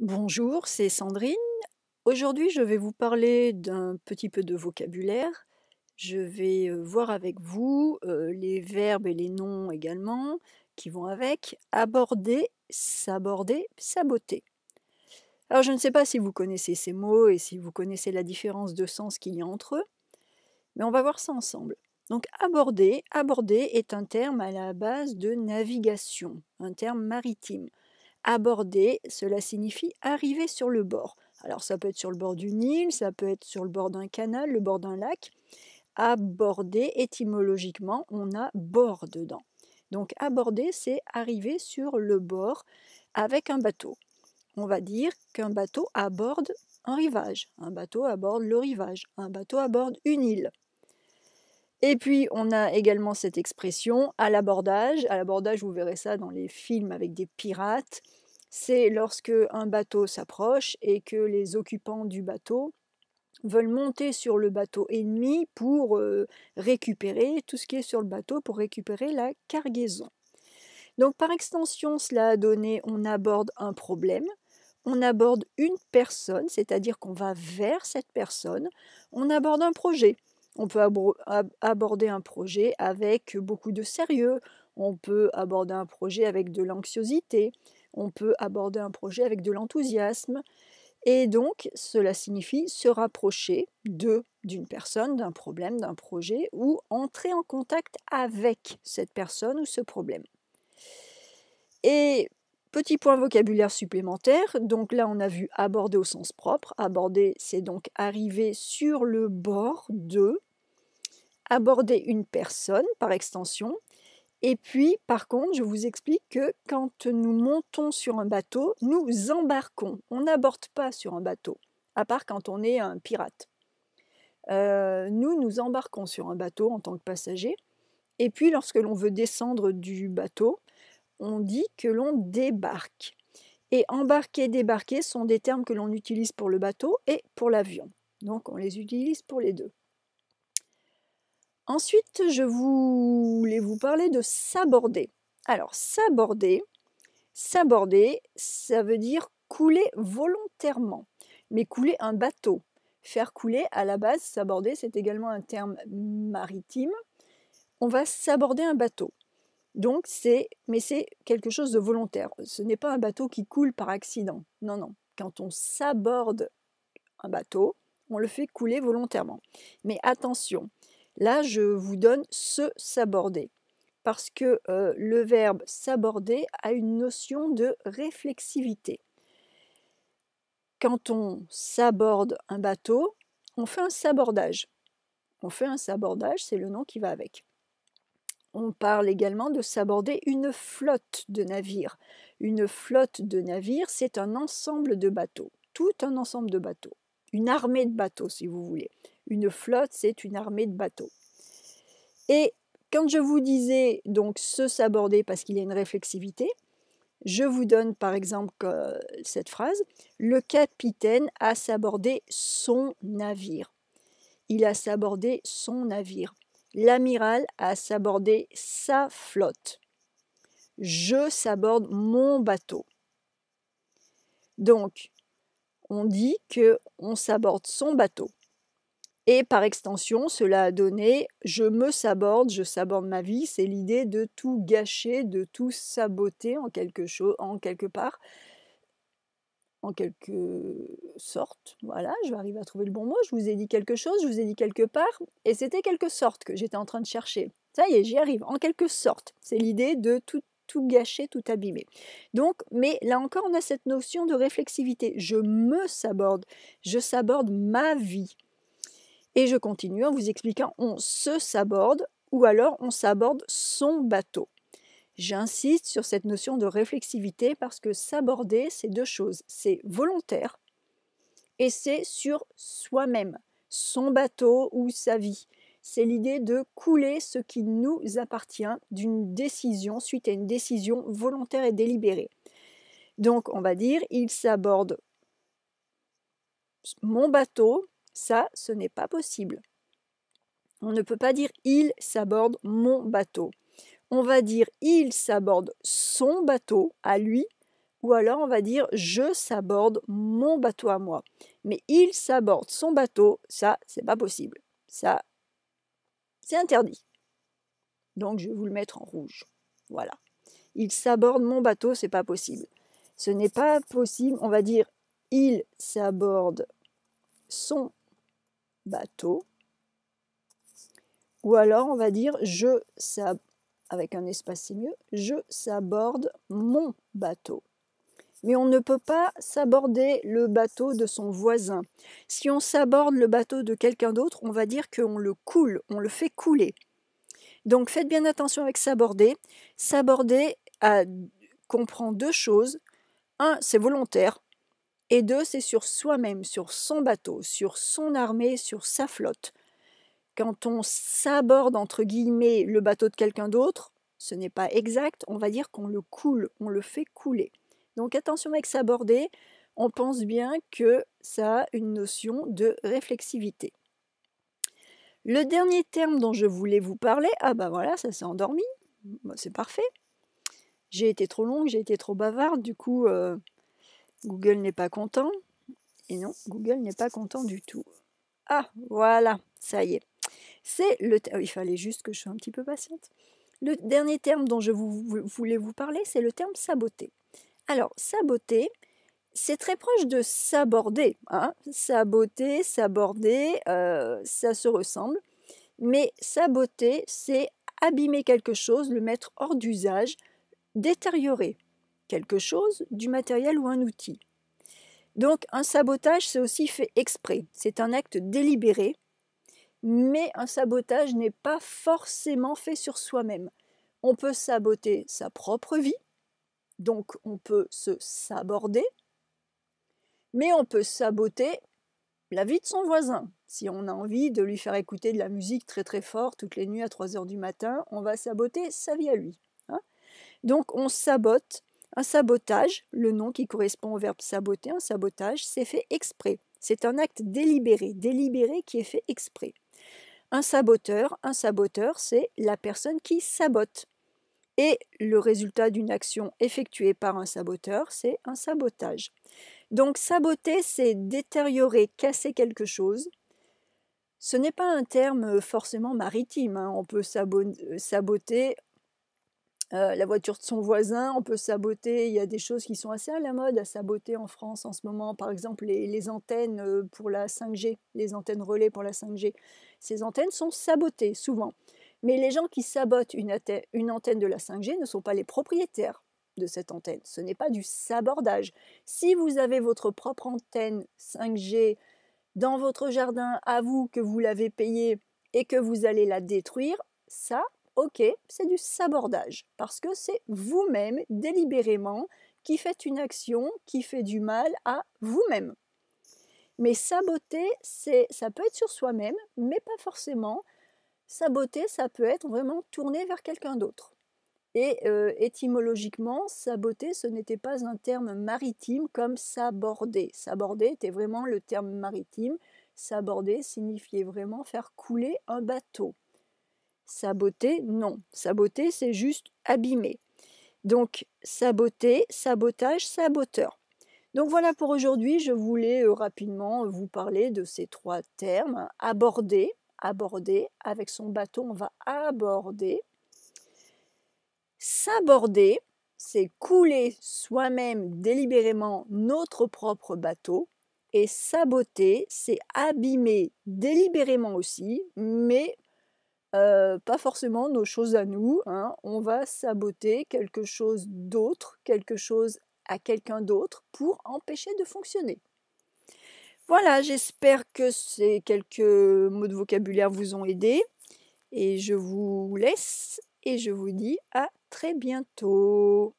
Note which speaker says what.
Speaker 1: Bonjour, c'est Sandrine. Aujourd'hui, je vais vous parler d'un petit peu de vocabulaire. Je vais voir avec vous les verbes et les noms également qui vont avec aborder, s'aborder, saboter. Alors, je ne sais pas si vous connaissez ces mots et si vous connaissez la différence de sens qu'il y a entre eux, mais on va voir ça ensemble. Donc aborder, aborder est un terme à la base de navigation, un terme maritime. Aborder, cela signifie arriver sur le bord. Alors ça peut être sur le bord d'une île, ça peut être sur le bord d'un canal, le bord d'un lac. Aborder, étymologiquement, on a bord dedans. Donc aborder, c'est arriver sur le bord avec un bateau. On va dire qu'un bateau aborde un rivage, un bateau aborde le rivage, un bateau aborde une île. Et puis, on a également cette expression à l'abordage. À l'abordage, vous verrez ça dans les films avec des pirates. C'est lorsque un bateau s'approche et que les occupants du bateau veulent monter sur le bateau ennemi pour euh, récupérer tout ce qui est sur le bateau, pour récupérer la cargaison. Donc par extension, cela a donné on aborde un problème, on aborde une personne, c'est-à-dire qu'on va vers cette personne, on aborde un projet. On peut aborder un projet avec beaucoup de sérieux, on peut aborder un projet avec de l'anxiosité, on peut aborder un projet avec de l'enthousiasme. Et donc, cela signifie se rapprocher de, d'une personne, d'un problème, d'un projet, ou entrer en contact avec cette personne ou ce problème. Et petit point vocabulaire supplémentaire, donc là on a vu aborder au sens propre, aborder c'est donc arriver sur le bord de, aborder une personne par extension. Et puis, par contre, je vous explique que quand nous montons sur un bateau, nous embarquons. On n'aborde pas sur un bateau, à part quand on est un pirate. Euh, nous, nous embarquons sur un bateau en tant que passager. Et puis, lorsque l'on veut descendre du bateau, on dit que l'on débarque. Et embarquer, débarquer sont des termes que l'on utilise pour le bateau et pour l'avion. Donc, on les utilise pour les deux. Ensuite, je voulais vous parler de s'aborder. Alors, s'aborder, s'aborder, ça veut dire couler volontairement, mais couler un bateau. Faire couler, à la base, s'aborder, c'est également un terme maritime. On va s'aborder un bateau. Donc c'est, mais c'est quelque chose de volontaire. Ce n'est pas un bateau qui coule par accident. Non, non. Quand on s'aborde un bateau, on le fait couler volontairement. Mais attention, Là, je vous donne se saborder parce que euh, le verbe s'aborder a une notion de réflexivité. Quand on s'aborde un bateau, on fait un sabordage. On fait un sabordage, c'est le nom qui va avec. On parle également de s'aborder une flotte de navires. Une flotte de navires, c'est un ensemble de bateaux, tout un ensemble de bateaux, une armée de bateaux si vous voulez. Une flotte, c'est une armée de bateaux. Et quand je vous disais donc se saborder parce qu'il y a une réflexivité, je vous donne par exemple cette phrase Le capitaine a sabordé son navire. Il a sabordé son navire. L'amiral a sabordé sa flotte. Je saborde mon bateau. Donc, on dit que on saborde son bateau. Et par extension, cela a donné je me saborde, je saborde ma vie. C'est l'idée de tout gâcher, de tout saboter en quelque chose, en quelque part, en quelque sorte. Voilà, je vais arriver à trouver le bon mot. Je vous ai dit quelque chose, je vous ai dit quelque part, et c'était quelque sorte que j'étais en train de chercher. Ça y est, j'y arrive. En quelque sorte, c'est l'idée de tout tout gâcher, tout abîmer. Donc, mais là encore, on a cette notion de réflexivité. Je me saborde, je saborde ma vie. Et je continue en vous expliquant on se saborde ou alors on s'aborde son bateau. J'insiste sur cette notion de réflexivité parce que s'aborder, c'est deux choses. C'est volontaire et c'est sur soi-même, son bateau ou sa vie. C'est l'idée de couler ce qui nous appartient d'une décision suite à une décision volontaire et délibérée. Donc on va dire, il s'aborde mon bateau ça, ce n'est pas possible. On ne peut pas dire il s'aborde mon bateau. On va dire il s'aborde son bateau à lui, ou alors on va dire je s'aborde mon bateau à moi. Mais il s'aborde son bateau, ça, c'est pas possible. Ça, c'est interdit. Donc je vais vous le mettre en rouge. Voilà. Il s'aborde mon bateau, c'est pas possible. Ce n'est pas possible, on va dire il s'aborde son bateau. Ou alors on va dire je avec un espace c'est mieux, je saborde mon bateau. Mais on ne peut pas saborder le bateau de son voisin. Si on saborde le bateau de quelqu'un d'autre, on va dire qu'on le coule, on le fait couler. Donc faites bien attention avec saborder. Saborder comprend deux choses. Un, c'est volontaire, et deux, c'est sur soi-même, sur son bateau, sur son armée, sur sa flotte. Quand on s'aborde, entre guillemets, le bateau de quelqu'un d'autre, ce n'est pas exact, on va dire qu'on le coule, on le fait couler. Donc attention avec s'aborder, on pense bien que ça a une notion de réflexivité. Le dernier terme dont je voulais vous parler, ah bah voilà, ça s'est endormi, bah, c'est parfait. J'ai été trop longue, j'ai été trop bavarde, du coup, euh, Google n'est pas content. Et non, Google n'est pas content du tout. Ah, voilà, ça y est. C'est le. Oh, il fallait juste que je sois un petit peu patiente. Le dernier terme dont je voulais vous parler, c'est le terme saboter. Alors, saboter, c'est très proche de saborder. Hein saboter, saborder, euh, ça se ressemble. Mais saboter, c'est abîmer quelque chose, le mettre hors d'usage, détériorer quelque chose, du matériel ou un outil. Donc un sabotage, c'est aussi fait exprès, c'est un acte délibéré, mais un sabotage n'est pas forcément fait sur soi-même. On peut saboter sa propre vie, donc on peut se saborder, mais on peut saboter la vie de son voisin. Si on a envie de lui faire écouter de la musique très très fort toutes les nuits à 3 heures du matin, on va saboter sa vie à lui. Hein. Donc on sabote un sabotage, le nom qui correspond au verbe saboter, un sabotage, c'est fait exprès. C'est un acte délibéré, délibéré qui est fait exprès. Un saboteur, un saboteur, c'est la personne qui sabote. Et le résultat d'une action effectuée par un saboteur, c'est un sabotage. Donc saboter, c'est détériorer, casser quelque chose. Ce n'est pas un terme forcément maritime. Hein. On peut euh, saboter euh, la voiture de son voisin, on peut saboter. Il y a des choses qui sont assez à la mode à saboter en France en ce moment. Par exemple, les, antennes euh, pour la 5G, les antennes relais pour la 5G. Ces antennes sont sabotées souvent. Mais les gens qui sabotent une, une antenne de la 5G ne sont pas les propriétaires de cette antenne. Ce n'est pas du sabordage. Si vous avez votre propre antenne 5G dans votre jardin à vous, que vous l'avez payée et que vous allez la détruire, ça, ok, c'est du sabordage, parce que c'est vous-même, délibérément, qui faites une action qui fait du mal à vous-même. Mais saboter, ça peut être sur soi-même, mais pas forcément. Saboter, ça peut être vraiment tourné vers quelqu'un d'autre. Et euh, étymologiquement, saboter, ce n'était pas un terme maritime comme saborder. Saborder était vraiment le terme maritime. Saborder signifiait vraiment faire couler un bateau. Saboter, non. Saboter, c'est juste abîmer. Donc, saboter, sabotage, saboteur. Donc voilà pour aujourd'hui, je voulais euh, rapidement euh, vous parler de ces trois termes. Aborder, aborder, avec son bateau, on va aborder. S'aborder, c'est couler soi-même délibérément notre propre bateau. Et saboter, c'est abîmer délibérément aussi, mais pas forcément nos choses à nous. Hein. On va saboter quelque chose d'autre, quelque chose à quelqu'un d'autre pour empêcher de fonctionner. Voilà, j'espère que ces quelques mots de vocabulaire vous ont aidé. Et je vous laisse et je vous dis à très bientôt.